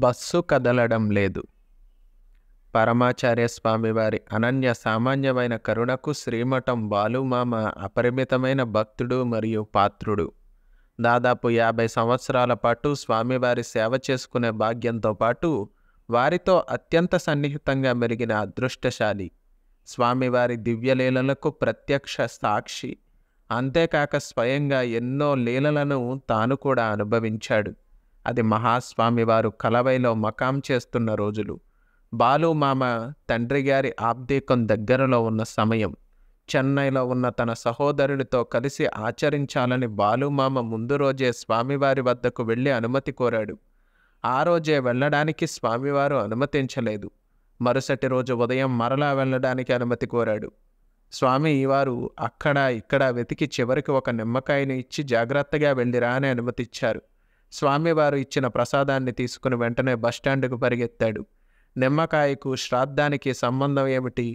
bus కదలడం లేదు పరమాచార్య స్వామివారి అనన్య సామాన్యమైన కరుణకు శ్రీమఠం బాలుమామ అపరిమితమైన భక్తుడు మరియు పాత్రుడు దాదాపు యాభై సంవత్సరాల పాటు స్వామివారి సేవ చేసుకునే భాగ్యంతో పాటు వారితో అత్యంత సన్నిహితంగా మెరిగిన అదృష్టశాలి స్వామివారి దివ్యలీలలకు ప్రత్యక్ష సాక్షి అంతేకాక స్వయంగా ఎన్నో లీలలను తాను కూడా అనుభవించాడు అది మహాస్వామి వారు కలవైలో మకాం చేస్తున్న రోజులు బాలు మామ తండ్రి గారి ఆబ్దేకం దగ్గరలో ఉన్న సమయం చెన్నైలో ఉన్న తన సహోదరుడితో కలిసి ఆచరించాలని బాలుమామ ముందు రోజే స్వామివారి వద్దకు వెళ్ళి అనుమతి కోరాడు ఆ రోజే వెళ్ళడానికి స్వామివారు అనుమతించలేదు మరుసటి రోజు ఉదయం మరలా వెళ్ళడానికి అనుమతి కోరాడు స్వామి వారు అక్కడ ఇక్కడ వెతికి చివరికి ఒక నిమ్మకాయని ఇచ్చి జాగ్రత్తగా వెళ్ళిరా అని అనుమతిచ్చారు స్వామివారు ఇచ్చిన ప్రసాదాన్ని తీసుకుని వెంటనే బస్టాండ్కు పరిగెత్తాడు నిమ్మకాయకు శ్రాద్ధానికి సంబంధం ఏమిటి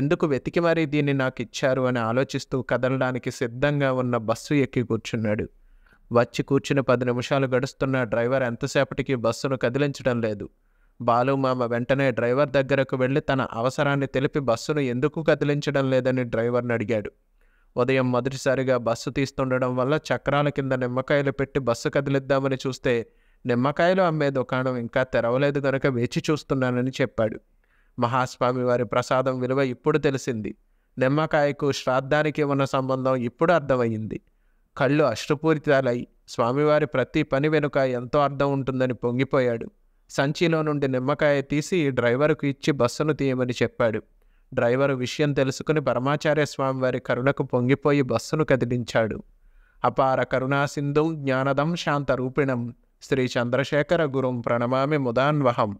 ఎందుకు వెతికి మరీ దీన్ని నాకు ఇచ్చారు అని ఆలోచిస్తూ కదలడానికి సిద్ధంగా ఉన్న బస్సు ఎక్కి కూర్చున్నాడు వచ్చి కూర్చుని పది నిమిషాలు గడుస్తున్న డ్రైవర్ ఎంతసేపటికి బస్సును కదిలించడం లేదు బాలుమామ వెంటనే డ్రైవర్ దగ్గరకు వెళ్ళి తన అవసరాన్ని తెలిపి బస్సును ఎందుకు కదిలించడం లేదని డ్రైవర్ని అడిగాడు ఉదయం మొదటిసారిగా బస్సు తీస్తుండడం వల్ల చక్రాల కింద నిమ్మకాయలు పెట్టి బస్సు కదిలిద్దామని చూస్తే నిమ్మకాయలు అమ్మే దుకాణం ఇంకా తెరవలేదు కనుక వేచి చూస్తున్నానని చెప్పాడు మహాస్వామి వారి ప్రసాదం విలువ ఇప్పుడు తెలిసింది నిమ్మకాయకు శ్రాద్ధానికి ఉన్న సంబంధం ఇప్పుడు అర్థమయ్యింది కళ్ళు అశ్రుపూరితాలై స్వామివారి ప్రతి పని వెనుక ఎంతో అర్థం ఉంటుందని పొంగిపోయాడు సంచిలో నుండి నిమ్మకాయ తీసి డ్రైవరుకు ఇచ్చి బస్సును తీయమని చెప్పాడు డ్రైవర్ విషయం తెలుసుకుని పరమాచార్య స్వామి వారి కరుణకు పొంగిపోయి బస్సును కదిలించాడు అపార కరుణాసింధు జ్ఞానదం శాంతరూపిణం శ్రీ చంద్రశేఖర గురుం ప్రణమామి ముదాన్వహం